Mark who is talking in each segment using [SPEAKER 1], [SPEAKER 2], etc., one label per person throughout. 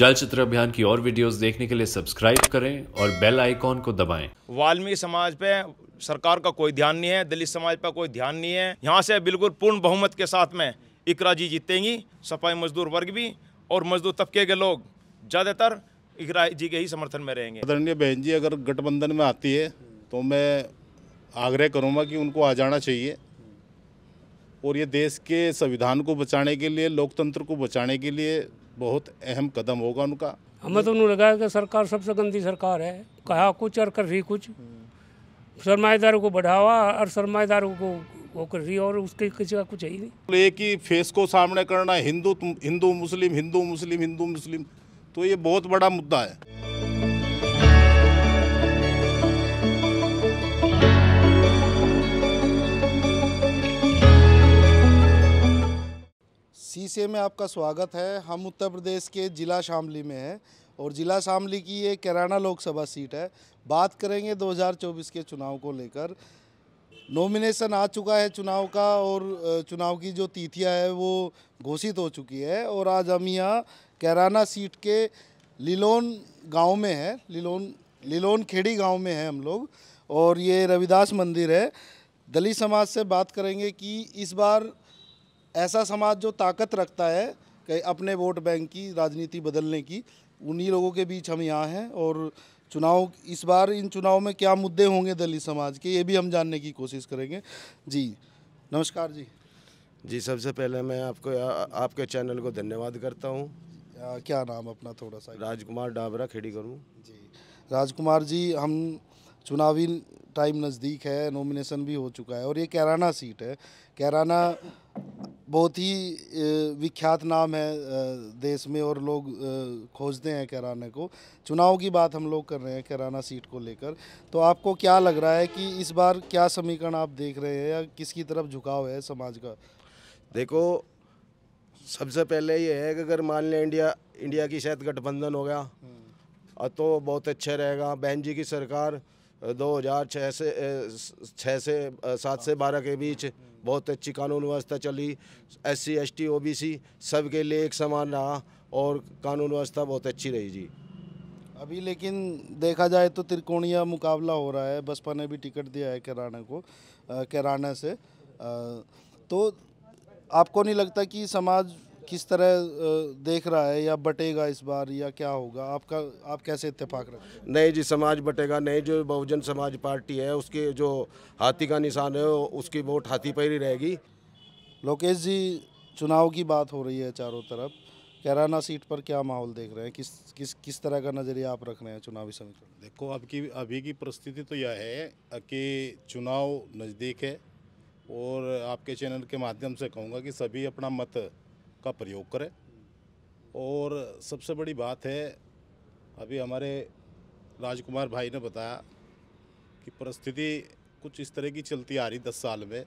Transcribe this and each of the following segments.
[SPEAKER 1] चलचित्र अभियान की और वीडियोस देखने के लिए सब्सक्राइब करें और बेल आइकॉन को दबाएं।
[SPEAKER 2] वाल्मीकि समाज पे सरकार का कोई ध्यान नहीं है दलित समाज पर कोई ध्यान नहीं है यहाँ से बिल्कुल पूर्ण बहुमत के साथ में इकरा जी जीतेंगी सफाई मजदूर वर्ग भी और मजदूर तबके के लोग ज़्यादातर इकरा जी के ही समर्थन में रहेंगे
[SPEAKER 3] आदरणीय बहन जी अगर गठबंधन में आती है तो मैं आग्रह करूँगा कि उनको आ जाना चाहिए और ये देश के संविधान को बचाने के लिए लोकतंत्र को बचाने के लिए बहुत अहम कदम होगा उनका
[SPEAKER 4] हमें तो उन्होंने लगा कि सरकार सबसे गंदी सरकार है कहा कुछ और कर रही कुछ सरमाएदारों को बढ़ावा और सरमाएदारों को वो कर रही और उसके किसी का कुछ है ही नहीं
[SPEAKER 3] तो एक ही फेस को सामने करना हिंदू हिंदू मुस्लिम हिंदू मुस्लिम हिंदू मुस्लिम तो ये बहुत बड़ा मुद्दा है
[SPEAKER 5] शीशे में आपका स्वागत है हम उत्तर प्रदेश के ज़िला शामली में हैं और ज़िला शामली की ये कैराना लोकसभा सीट है बात करेंगे 2024 के चुनाव को लेकर नॉमिनेशन आ चुका है चुनाव का और चुनाव की जो तिथियां है वो घोषित हो चुकी है और आज हम यहाँ कैराना सीट के लिलोन गांव में है लिलोन लिलोन खेड़ी गाँव में है हम लोग और ये रविदास मंदिर है दलित समाज से बात करेंगे कि इस बार ऐसा समाज जो ताकत रखता है कि अपने वोट बैंक की राजनीति बदलने की उन्हीं लोगों के बीच हम यहाँ हैं और चुनाव इस बार इन चुनाव में क्या मुद्दे होंगे दलित समाज के ये भी हम जानने की कोशिश करेंगे जी नमस्कार जी जी सबसे पहले मैं आपको आ, आपके चैनल को धन्यवाद करता हूँ क्या नाम अपना थोड़ा सा राजकुमार डाबरा खेड़ी करूँ जी राजकुमार जी हम चुनावी टाइम नज़दीक है नॉमिनेशन भी हो चुका है और ये कैराना सीट है कैराना बहुत ही विख्यात नाम है देश में और लोग खोजते हैं कैराना को चुनाव की बात हम लोग कर रहे हैं कैराना सीट को लेकर तो आपको क्या लग रहा है कि इस बार क्या समीकरण आप देख रहे हैं या किसकी तरफ झुकाव है समाज का
[SPEAKER 3] देखो सबसे पहले ये है कि अगर मान लें इंडिया इंडिया की शायद गठबंधन हो गया हम्म। तो बहुत अच्छा रहेगा बहन जी की सरकार दो
[SPEAKER 5] हजार छः से छः से सात से बारह के बीच बहुत अच्छी कानून व्यवस्था चली S C S T O B C सब के लिए एक समान रहा और कानून व्यवस्था बहुत अच्छी रही जी अभी लेकिन देखा जाए तो त्रिकोणीय मुकाबला हो रहा है बसपा ने भी टिकट दिया है कैराना को कैराना से तो आपको नहीं लगता कि समाज किस तरह देख रहा है या बटेगा इस बार या क्या होगा आपका आप कैसे इतफाक रहे नहीं जी समाज बटेगा नहीं जो बहुजन समाज पार्टी है उसके जो हाथी का निशान है उसकी वोट हाथी पर ही रहेगी लोकेश जी चुनाव की बात हो रही है चारों तरफ कैराना सीट पर क्या माहौल देख रहे हैं किस किस किस तरह का नज़रिया आप रख रहे हैं चुनावी समीकरण
[SPEAKER 3] देखो आपकी अभी की परिस्थिति तो यह है कि चुनाव नज़दीक है और आपके चैनल के माध्यम से कहूँगा कि सभी अपना मत का प्रयोग करें और सबसे बड़ी बात है अभी हमारे राजकुमार भाई ने बताया कि परिस्थिति कुछ इस तरह की चलती आ रही दस साल में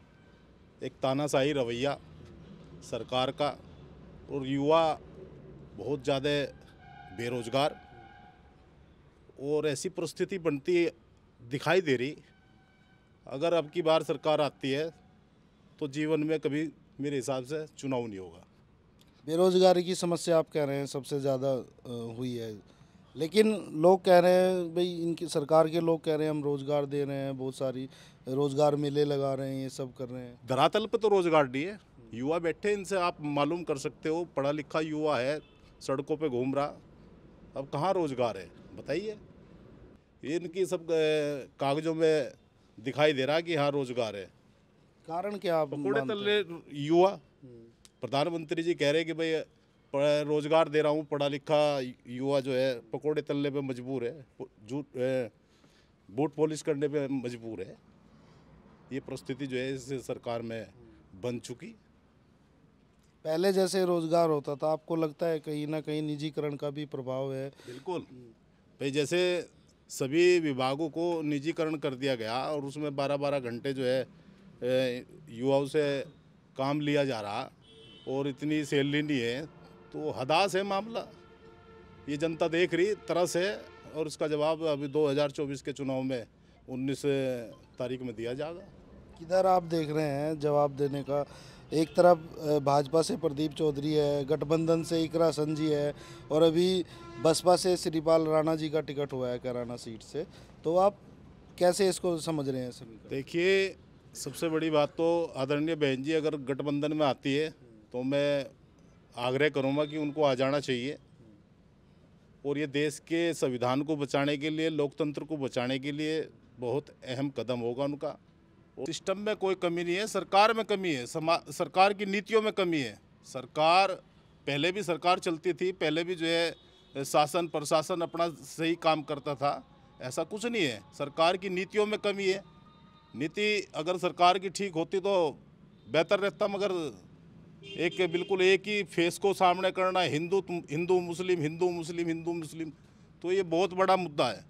[SPEAKER 3] एक तानाशाही रवैया सरकार का और युवा बहुत ज़्यादा बेरोजगार और ऐसी परिस्थिति बनती दिखाई दे रही अगर अब की बार सरकार आती है तो जीवन में कभी मेरे हिसाब से चुनाव नहीं होगा
[SPEAKER 5] बेरोज़गारी की समस्या आप कह रहे हैं सबसे ज़्यादा हुई है लेकिन लोग कह रहे हैं भाई इनकी सरकार के लोग कह रहे हैं हम रोज़गार दे रहे हैं बहुत सारी रोज़गार मेले लगा रहे हैं ये सब कर रहे हैं
[SPEAKER 3] धरातल पर तो रोज़गार दिए युवा बैठे इनसे आप मालूम कर सकते हो पढ़ा लिखा युवा है सड़कों पे घूम रहा अब कहाँ रोज़गार है बताइए इनकी सब कागज़ों में दिखाई दे रहा कि हाँ रोज़गार है कारण क्या आप पकौड़े तले युवा हम्म। प्रधानमंत्री जी कह रहे हैं कि भाई रोज़गार दे रहा हूँ पढ़ा लिखा युवा जो है पकोड़े तलने पे मजबूर है जूट बूट पॉलिश करने पे मजबूर है ये परिस्थिति जो है इस सरकार में बन चुकी पहले
[SPEAKER 5] जैसे रोज़गार होता था आपको लगता है कहीं ना कहीं निजीकरण का भी
[SPEAKER 3] प्रभाव है बिल्कुल भाई जैसे सभी विभागों को निजीकरण कर दिया गया और उसमें बारह बारह घंटे जो है युवाओं से काम लिया जा रहा और इतनी सैलरी नहीं है तो हदास है मामला ये जनता देख रही तरस है और उसका जवाब अभी 2024 के चुनाव में 19 तारीख में दिया जाएगा
[SPEAKER 5] किधर आप देख रहे हैं जवाब देने का एक तरफ भाजपा से प्रदीप चौधरी है गठबंधन से इकरा संजी है और अभी बसपा से श्रीपाल राणा जी का टिकट हुआ है कराना सीट से तो आप कैसे इसको समझ रहे हैं
[SPEAKER 3] देखिए सबसे बड़ी बात तो आदरणीय बहन जी अगर गठबंधन में आती है तो मैं आग्रह करूँगा कि उनको आ जाना चाहिए और ये देश के संविधान को बचाने के लिए लोकतंत्र को बचाने के लिए बहुत अहम कदम होगा उनका सिस्टम में कोई कमी नहीं है सरकार में कमी है सरकार की नीतियों में कमी है सरकार पहले भी सरकार चलती थी पहले भी जो है शासन प्रशासन अपना सही काम करता था ऐसा कुछ नहीं है सरकार की नीतियों में कमी है नीति अगर सरकार की ठीक होती तो बेहतर रहता मगर एक बिल्कुल एक ही फेस को सामने करना हिंदू हिंदू मुस्लिम हिंदू मुस्लिम हिंदू मुस्लिम तो ये बहुत बड़ा मुद्दा है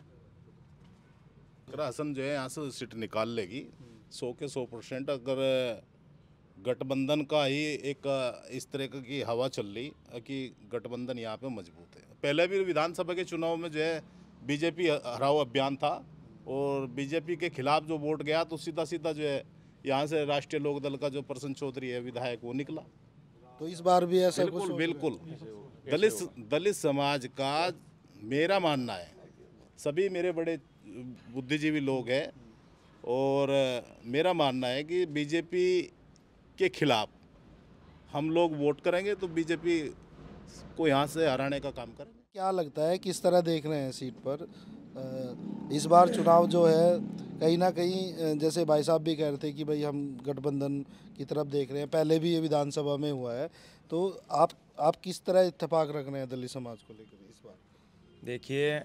[SPEAKER 3] अगर हसन जो है यहाँ से सीट निकाल लेगी सौ के सौ परसेंट अगर गठबंधन का ही एक इस तरह की हवा चल रही कि गठबंधन यहाँ पे मजबूत है पहले भी विधानसभा के चुनाव में जो है बीजेपी हराओ अभियान था और बीजेपी के खिलाफ जो वोट गया तो सीधा सीधा जो है यहाँ से राष्ट्रीय लोकदल का जो प्रसन्न चौधरी है विधायक वो निकला तो इस बार भी ऐसा बिल्कुल कुछ बिल्कुल दलित दलित समाज का मेरा मानना है सभी मेरे बड़े बुद्धिजीवी लोग हैं और मेरा मानना है कि बीजेपी के खिलाफ हम लोग वोट करेंगे तो बीजेपी को यहाँ से हराने का काम करेंगे
[SPEAKER 5] क्या लगता है किस तरह देख रहे हैं सीट पर इस बार चुनाव जो है कहीं ना कहीं जैसे भाई साहब भी कह रहे थे कि भाई हम गठबंधन की तरफ देख रहे हैं पहले भी ये विधानसभा में हुआ है तो आप आप किस तरह इतफाक रख रहे हैं दलित समाज को लेकर इस बार
[SPEAKER 2] देखिए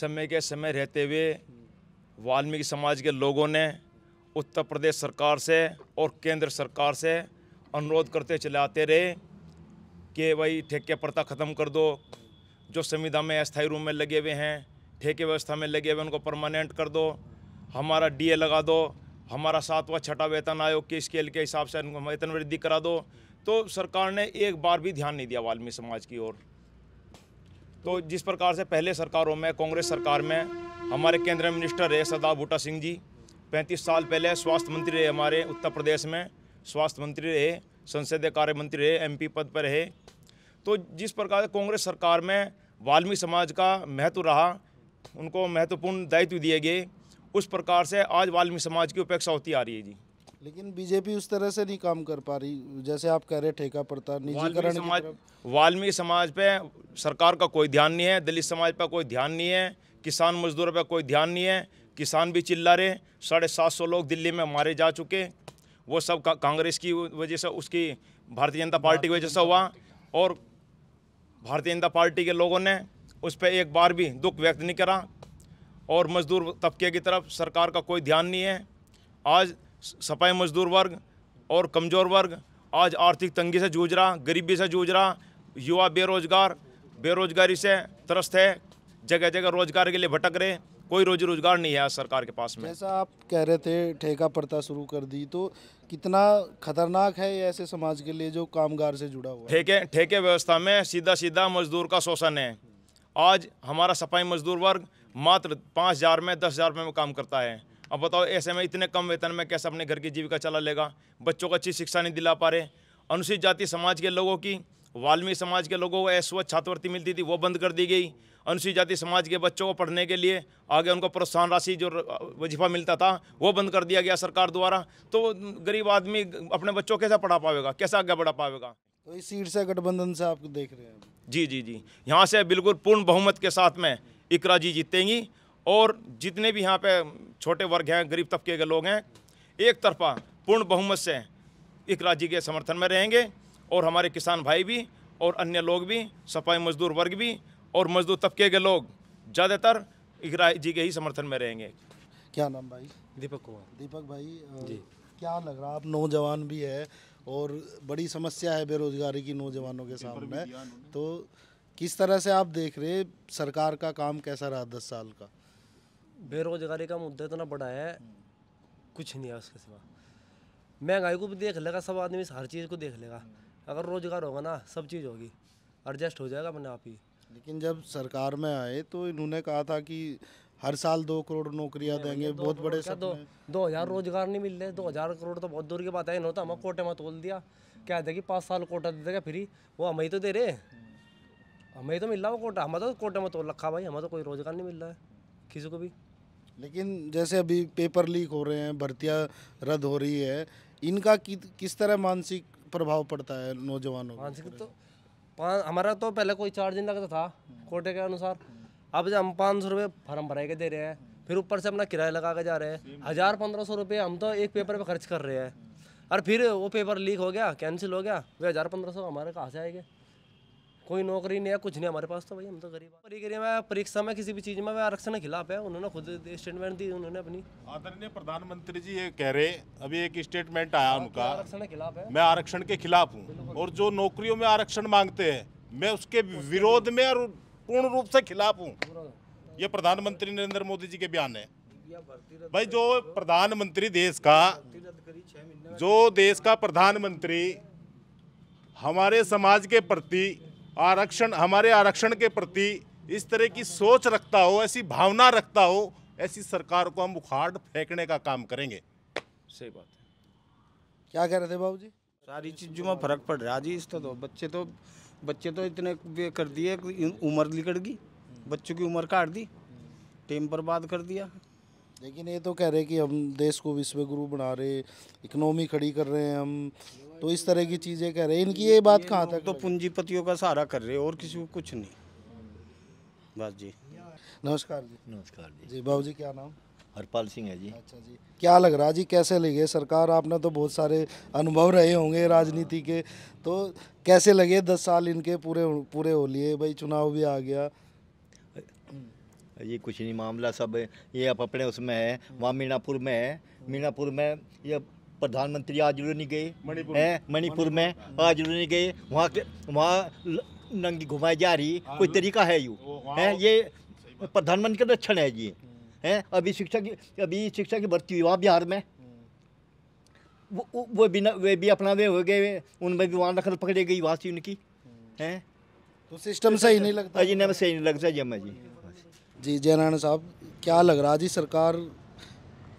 [SPEAKER 2] समय के समय रहते हुए वाल्मीकि समाज के लोगों ने उत्तर प्रदेश सरकार से और केंद्र सरकार से अनुरोध करते चले आते रहे कि भाई ठेके प्रथा ख़त्म कर दो जो संविधान में अस्थायी रूप में लगे हुए हैं ठेके व्यवस्था में लगे हुए उनको परमानेंट कर दो हमारा डीए लगा दो हमारा सातवां छठा वेतन आयोग के स्केल के हिसाब से उनको वेतन वृद्धि करा दो तो सरकार ने एक बार भी ध्यान नहीं दिया वाल्मीकि समाज की ओर तो जिस प्रकार से पहले सरकारों में कांग्रेस सरकार में हमारे केंद्रीय मिनिस्टर रहे सरदार बूटा सिंह जी पैंतीस साल पहले स्वास्थ्य मंत्री रहे हमारे उत्तर प्रदेश में स्वास्थ्य मंत्री रहे संसदीय कार्य मंत्री रहे एमपी पद पर रहे तो जिस प्रकार से कांग्रेस सरकार में वाल्मीकि समाज का महत्व रहा उनको महत्वपूर्ण दायित्व दिए गए उस प्रकार से आज वाल्मीकि समाज की उपेक्षा होती आ रही है जी लेकिन बीजेपी उस तरह
[SPEAKER 5] से नहीं काम कर पा रही जैसे आप कह रहे ठेका पड़ता निजीकरण समाज
[SPEAKER 2] वाल्मीकि समाज पे सरकार का कोई ध्यान नहीं है दलित समाज पर कोई ध्यान नहीं है किसान मजदूर पर कोई ध्यान नहीं है किसान भी चिल्ला रहे साढ़े सात सौ लोग दिल्ली में मारे जा चुके वो सब कांग्रेस की वजह से उसकी भारतीय जनता पार्टी की वजह से हुआ और भारतीय जनता पार्टी के लोगों ने उस पर एक बार भी दुख व्यक्त नहीं करा और मज़दूर तबके की तरफ सरकार का कोई ध्यान नहीं है आज सफाई मज़दूर वर्ग और कमज़ोर वर्ग आज आर्थिक तंगी से जूझ रहा गरीबी से जूझ रहा युवा बेरोजगार बेरोजगारी से त्रस्त है जगह जगह रोजगार के लिए भटक रहे कोई रोजी रोजगार नहीं है सरकार के पास में जैसा
[SPEAKER 5] आप कह रहे थे ठेका पड़ता शुरू कर दी तो कितना खतरनाक है ऐसे समाज के लिए जो कामगार से जुड़ा हुआ
[SPEAKER 2] ठेके ठेके व्यवस्था में सीधा सीधा मजदूर का शोषण है आज हमारा सफाई मजदूर वर्ग मात्र पाँच हज़ार में दस हज़ार रुपये में काम करता है अब बताओ ऐसे में इतने कम वेतन में कैसे अपने घर की जीविका चला लेगा बच्चों को अच्छी शिक्षा नहीं दिला पा रहे अनुसूचित जाति समाज के लोगों की वाल्मीकि समाज के लोगों को ऐसा छात्रवृत्ति मिलती थी वो बंद कर दी गई अनुसूचित जाति समाज के बच्चों को पढ़ने के लिए आगे उनको प्रोत्साहन राशि जो वजीफा मिलता था वो बंद कर दिया गया सरकार द्वारा तो गरीब आदमी अपने बच्चों कैसे पढ़ा पाएगा कैसा आगे बढ़ा पाएगा तो इस सीट से गठबंधन से आप देख रहे हैं जी जी जी यहाँ से बिल्कुल पूर्ण बहुमत के साथ में इकरा जी जीतेंगी और जितने भी यहाँ पे छोटे वर्ग हैं गरीब तबके के लोग हैं एक तरफा पूर्ण बहुमत से इकरा जी के समर्थन में रहेंगे और हमारे किसान भाई भी और अन्य लोग भी सफाई मजदूर वर्ग भी और मजदूर तबके के लोग ज़्यादातर इकरा जी के ही समर्थन में रहेंगे
[SPEAKER 5] क्या नाम भाई दीपक कुमार दीपक भाई जी क्या लग रहा आप नौजवान भी है और बड़ी समस्या है बेरोजगारी की नौजवानों के सामने तो किस तरह से आप देख रहे सरकार का काम कैसा रहा दस साल का
[SPEAKER 1] बेरोजगारी का मुद्दा इतना बड़ा है कुछ नहीं है उसके सिवा महंगाई को भी देख लेगा सब आदमी हर चीज़ को देख लेगा अगर रोजगार होगा ना सब चीज़ होगी एडजस्ट हो जाएगा अपने आप ही
[SPEAKER 5] लेकिन जब सरकार में आए तो इन्होंने कहा था कि हर साल दो करोड़ नौकरियां देंगे बहुत बड़े दो
[SPEAKER 1] दो हज़ार रोजगार नहीं मिल रहे दो हज़ार करोड़ तो बहुत दूर की बात है इन्होंने तो हमें कोटे में तोल दिया क्या है कि पाँच साल कोटा दे देगा फ्री वो हमें तो दे रहे हमें तो मिल रहा वो कोटा हमें तो कोटे में तोल रखा भाई हमें तो कोई रोजगार नहीं मिल रहा है किसी को भी
[SPEAKER 5] लेकिन जैसे अभी पेपर लीक हो रहे हैं भर्तियाँ रद्द हो रही है इनका किस तरह मानसिक प्रभाव पड़ता है नौजवानों मानसिक तो
[SPEAKER 1] हमारा तो पहले कोई चार्ज नहीं लगता था हम्म। कोटे के अनुसार अब हम पाँच सौ रुपये फार्म भरा के दे रहे हैं फिर ऊपर से अपना किराया लगा के जा रहे हैं हज़ार पंद्रह सौ रुपये हम तो एक पेपर पे खर्च कर रहे हैं और फिर वो पेपर लीक हो गया कैंसिल हो गया वे हज़ार पंद्रह सौ हमारे कहाँ से आएंगे कोई नौकरी नहीं है कुछ नहीं हमारे पास तो भाई हम तो गरीब परिक्रिया में परीक्षा में किसी भी चीज़ में आरक्षण के खिलाफ है उन्होंने खुद स्टेटमेंट दी उन्होंने अपनी आदरणीय प्रधानमंत्री जी ये कह रहे
[SPEAKER 3] अभी एक स्टेटमेंट आया हाँ, उनका आरक्षण के खिलाफ है मैं आरक्षण के खिलाफ हूँ और जो नौकरियों में आरक्षण मांगते हैं मैं उसके विरोध में और पूर्ण रूप से खिलाफ हूँ ये प्रधानमंत्री नरेंद्र मोदी जी के बयान है भाई जो प्रधानमंत्री देश का जो देश का प्रधानमंत्री हमारे समाज के प्रति आरक्षण हमारे आरक्षण के प्रति इस तरह की सोच रखता हो ऐसी भावना रखता हो ऐसी सरकार को हम उखाड़ फेंकने का काम करेंगे
[SPEAKER 2] सही बात है
[SPEAKER 3] क्या कह रहे थे बाबू जी सारी चीज़ों में फर्क पड़ रहा है जी इस तो बच्चे तो बच्चे तो इतने वे
[SPEAKER 5] कर
[SPEAKER 1] दिए उम्र लिकड़ गई बच्चों की उम्र काट दी टेम बर्बाद कर दिया
[SPEAKER 5] लेकिन ये तो कह रहे कि हम देश को विश्व गुरु बना रहे इकनॉमी खड़ी कर रहे हैं हम तो इस तरह की चीज़ें कह रहे हैं इनकी ये बात कहाँ तक तो पूंजीपतियों का सहारा कर रहे हैं और किसी को कुछ नहीं बस जी नमस्कार जी नमस्कार जी जी बाबू जी क्या नाम हरपाल सिंह है जी अच्छा जी क्या लग रहा जी कैसे लगे सरकार आपने तो बहुत सारे अनुभव रहे होंगे राजनीति के तो कैसे लगे दस साल इनके पूरे पूरे हो लिए भाई चुनाव भी आ गया
[SPEAKER 3] ये कुछ नहीं मामला सब ये अब अपने उसमें है वहाँ मीनापुर में है मीनापुर में ये प्रधानमंत्री आज नहीं गए हैं मणिपुर में आज नहीं गए वहाँ के वहाँ नंगी घुमाई जा रही कोई हाँ। तरीका है यू है ये प्रधानमंत्री का लक्षण है जी हैं अभी शिक्षा की अभी शिक्षा की भर्ती हुई वहाँ बिहार में वो वो बिना वे भी अपना वे हो गए उनमें भी वहाँ नकल पकड़ी गई वहाँ से उनकी हैं तो
[SPEAKER 5] सिस्टम सही नहीं लगता जी नहीं सही नहीं लगता जी अम्मा जी जी जयनारायण साहब क्या लग रहा जी सरकार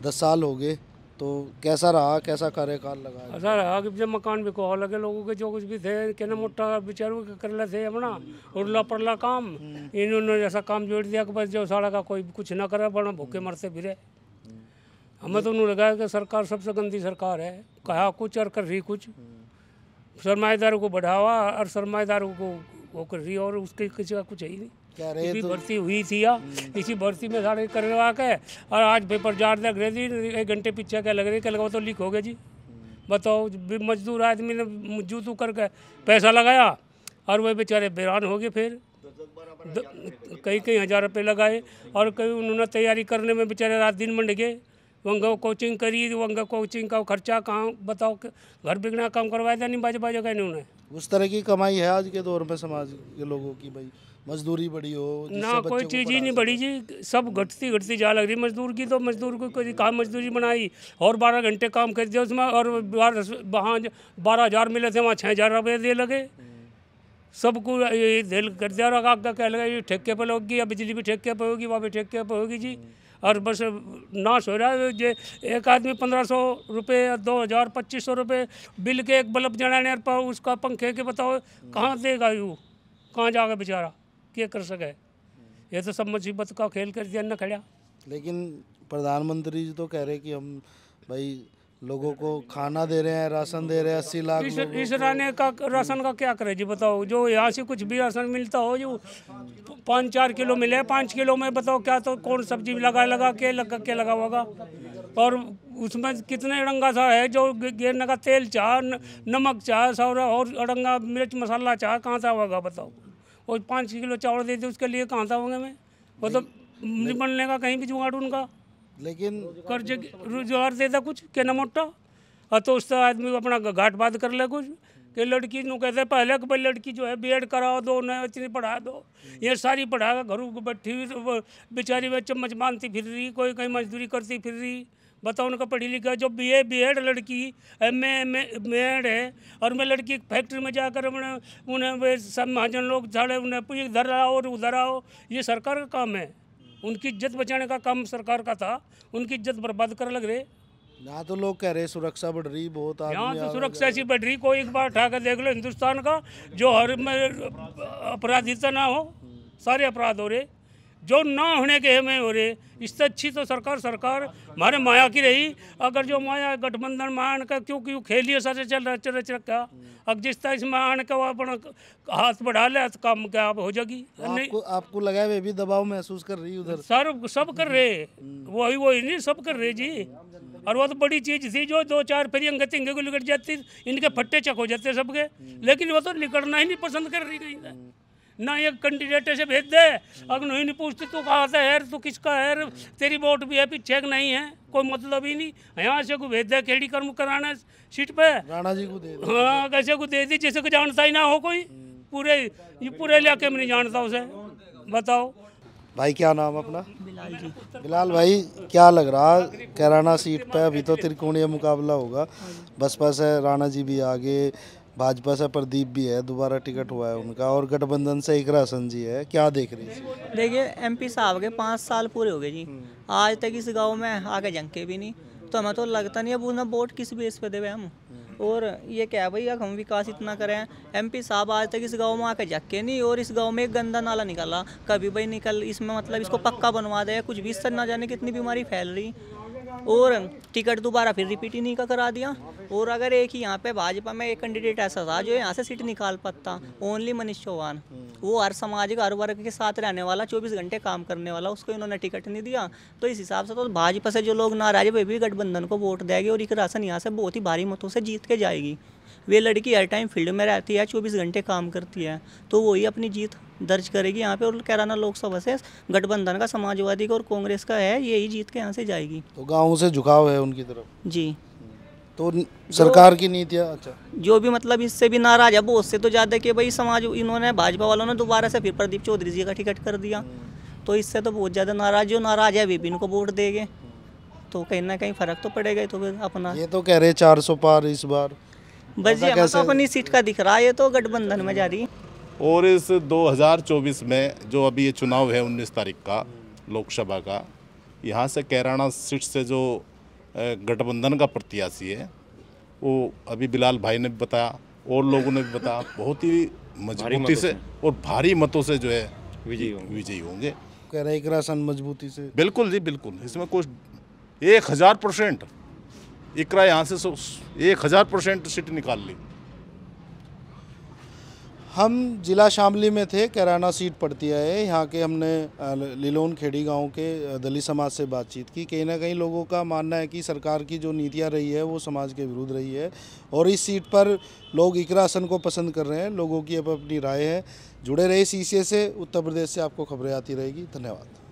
[SPEAKER 5] दस साल हो गए तो कैसा रहा कैसा कार्यकाल लगा
[SPEAKER 4] ऐसा रहा कि जब मकान बिकवा लगे लोगों के जो कुछ भी थे कहना मोटा बेचारों के कर ले थे अपना उड़ला पड़ला काम हम्म। इन्होंने ऐसा काम जोड़ दिया कि बस जो साड़ा का कोई कुछ ना करे बड़ा भूखे हम्म। मरते फिरे हम्म। हमें तो उन्होंने लगा कि सरकार सबसे गंदी सरकार है कहा कुछ और कर रही कुछ सरमाएदारों को बढ़ावा और सरमाएदारों को वो कर रही और उसके किसी का कुछ है ही नहीं इसी तो- बरसी हुई थी या हम्म। इसी बरसी में सारे करवा के और आज पेपर जाट लग रहे एक घंटे पीछे क्या लग रही कल वो तो लीक हो गया जी हम्म। बताओ मजदूर आदमी ने जूतू करके पैसा लगाया और वह बेचारे बेरान हो गए फिर कई कई हज़ार रुपये लगाए और कई उन्होंने तैयारी करने में बेचारे रात दिन मंड गए वंगा कोचिंग करी वंगा कोचिंग का खर्चा कहाँ बताओ घर बिगड़ा काम करवाया था नहीं बाजे बाजा नहीं उन्हें
[SPEAKER 5] उस तरह की कमाई है आज के दौर में समाज के लोगों की भाई मजदूरी बड़ी हो ना कोई चीज़ ही
[SPEAKER 4] नहीं बड़ी जी सब घटती घटती जा लग रही मजदूर की तो मजदूर को कोई काम मजदूरी बनाई और बारह घंटे काम कर दिया उसमें और वहाँ बारह हज़ार मिले थे वहाँ छः हज़ार रुपये दे लगे सबको ये दिल कर दिया और आग का कह लगा ये ठेके पर लगेगी या बिजली भी ठेके पर होगी वहाँ भी ठेके पर होगी जी और बस नाश हो रहा है जे एक आदमी पंद्रह सौ रुपये दो हज़ार पच्चीस सौ रुपये बिल के एक बल्ब जलाने पर उसका पंखे के बताओ कहाँ देगा यू कहाँ जाएगा बेचारा क्या कर सके ये तो सब मुसीबत का खेल कर दिया ना खड़ा
[SPEAKER 5] लेकिन प्रधानमंत्री जी तो कह रहे कि हम भाई लोगों को खाना दे रहे हैं राशन दे रहे हैं अस्सी लाख इस, इस
[SPEAKER 4] राने का राशन का क्या करे जी बताओ जो यहाँ से कुछ भी राशन मिलता हो जो पाँच चार किलो मिले पाँच किलो में बताओ क्या तो कौन सब्जी लगा लगा के लगा के लगा होगा और उसमें कितने अड़ंगा सा है जो गेरने का तेल चाह नमक चाह सौरा और अड़ंगा मिर्च मसाला चाह कहाँ सा होगा बताओ और पाँच किलो चावल दे दे उसके लिए कहाँ था होंगे मैं मतलब नहीं निपटने का कहीं भी जुगाड़ उनका लेकिन कर्जे रोजगार देता कुछ के ना मोटा हाँ, तो उससे आदमी अपना घाट बात कर ले कुछ कि लड़की नु कहते पहले के लड़की जो है बी कराओ दो न इतनी पढ़ा दो ये सारी पढ़ा घरों को बैठी तो बेचारी वे चम्मच बांधती फिर रही कोई कहीं मजदूरी करती फिर रही बताओ उनका पढ़ी लिखा जो बी ए बी एड लड़की एम ए एम एड है और मैं लड़की फैक्ट्री में जाकर उन्हें उन्हें सब महाजन लोग झाड़े उन्हें इधर आओ और उधर आओ ये सरकार का काम है उनकी इज्जत बचाने का काम सरकार का था उनकी इज्जत बर्बाद कर लग रहे
[SPEAKER 5] यहाँ तो लोग कह रहे सुरक्षा बढ़ रही बहुत यहाँ तो
[SPEAKER 4] सुरक्षा ऐसी बढ़ रही कोई एक बार उठा कर देख लो हिंदुस्तान का जो हर में अपराधिता तो ना हो सारे अपराध हो रहे जो ना होने के हमें हो रहे इससे अच्छी तो सरकार सरकार हमारे माया की रही अगर जो माया गठबंधन मान का क्यों क्यों खेलिए सारे चल रहा चल रहा अब जिस तरह इसमें आने का वो अपना हाथ बढ़ा ले तो काम क्या आप हो जाएगी आपको, आपको लगा है भी दबाव महसूस कर रही उधर सर सब कर रहे वही वही नहीं सब कर रहे जी और वो तो बड़ी चीज़ थी जो दो चार फेरी अंगे को निकट जाती इनके फट्टे चक हो जाते सबके लेकिन वो तो निकलना ही नहीं पसंद कर रही कहीं ना एक कैंडिडेट ऐसे भेज दे अगर नहीं, नहीं पूछते तू कहा था यार तू किसका है तेरी वोट भी है पीछे नहीं है कोई मतलब ही नहीं यहाँ से को भेज दे खेड़ी कर्म कराने सीट पे राणा जी को दे हाँ कैसे को दे दी जैसे को जानता ही ना हो कोई पूरे ये पूरे इलाके में नहीं जानता उसे बताओ
[SPEAKER 5] भाई क्या नाम अपना बिलाल जी बिलाल भाई क्या लग रहा कैराना सीट पे अभी तो त्रिकोणीय मुकाबला होगा बसपा से राणा जी भी आगे भाजपा से प्रदीप भी है दोबारा टिकट हुआ है उनका और गठबंधन से एक राशन जी है क्या देख रही है
[SPEAKER 6] देखिए एमपी साहब के पाँच साल पूरे हो गए जी आज तक इस गांव में आगे जंके भी नहीं तो हमें तो लगता नहीं अब उन्हें वोट किस बेस पे देवे हम और ये क्या भाई हम विकास इतना करें पी साहब आज तक इस गांव में आके जाके नहीं और इस गांव में एक गंदा नाला निकला कभी भाई निकल इसमें मतलब इसको पक्का बनवा दे कुछ भी सर ना जाने कितनी बीमारी फैल रही और टिकट दोबारा फिर रिपीट ही नहीं का करा दिया और अगर एक ही यहाँ पे भाजपा में एक कैंडिडेट ऐसा था जो यहाँ से सीट निकाल पाता ओनली मनीष चौहान वो हर समाज का हर वर्ग के साथ रहने वाला चौबीस घंटे काम करने वाला उसको इन्होंने टिकट नहीं दिया तो इस हिसाब से तो भाजपा से जो लोग नाराज है वे भी गठबंधन को वोट देंगे और एक राशन यहाँ से बहुत ही भारी मतों से जीत के जाएगी वे लड़की हर टाइम फील्ड में रहती है चौबीस घंटे काम करती है तो वही अपनी जीत दर्ज करेगी यहाँ पे और कैराना लोकसभा से गठबंधन का समाजवादी का और कांग्रेस का है ये ही जीत के यहाँ से जाएगी तो गाँव से झुकाव है उनकी तरफ जी तो सरकार की नीतियाँ अच्छा जो भी मतलब इससे भी नाराज है वो उससे तो ज़्यादा कि भाई समाज इन्होंने भाजपा वालों ने दोबारा से फिर प्रदीप चौधरी जी का टिकट कर दिया तो इससे तो बहुत ज़्यादा नाराज जो नाराज है विभिन्न को वोट देंगे तो कहीं ना कहीं फ़र्क तो पड़ेगा तो फिर अपना ये तो कह
[SPEAKER 5] रहे चार सौ पार इस बार
[SPEAKER 6] बस ये तो अपनी सीट का दिख रहा है ये तो गठबंधन में जा रही और इस 2024
[SPEAKER 3] में जो अभी ये चुनाव है 19 तारीख का लोकसभा का यहाँ से कैराना सीट से जो गठबंधन का प्रत्याशी है वो अभी बिलाल भाई ने भी बताया और लोगों ने भी बताया बहुत ही मजबूती से और भारी मतों से जो है विजयी होंगे विजयी होंगे
[SPEAKER 5] कह रहे एक राशन मजबूती से
[SPEAKER 3] बिल्कुल जी बिल्कुल इसमें कुछ एक हज़ार परसेंट इकरा यहाँ से एक हज़ार परसेंट सीट निकाल ली
[SPEAKER 5] हम जिला शामली में थे कैराना सीट पड़ती है यहाँ के हमने लिलोन खेड़ी गांव के दली समाज से बातचीत की कहीं ना कहीं लोगों का मानना है कि सरकार की जो नीतियाँ रही है वो समाज के विरुद्ध रही है और इस सीट पर लोग इकरासन को पसंद कर रहे हैं लोगों की अब अपनी राय है जुड़े रहे सी से उत्तर प्रदेश से आपको खबरें आती रहेगी धन्यवाद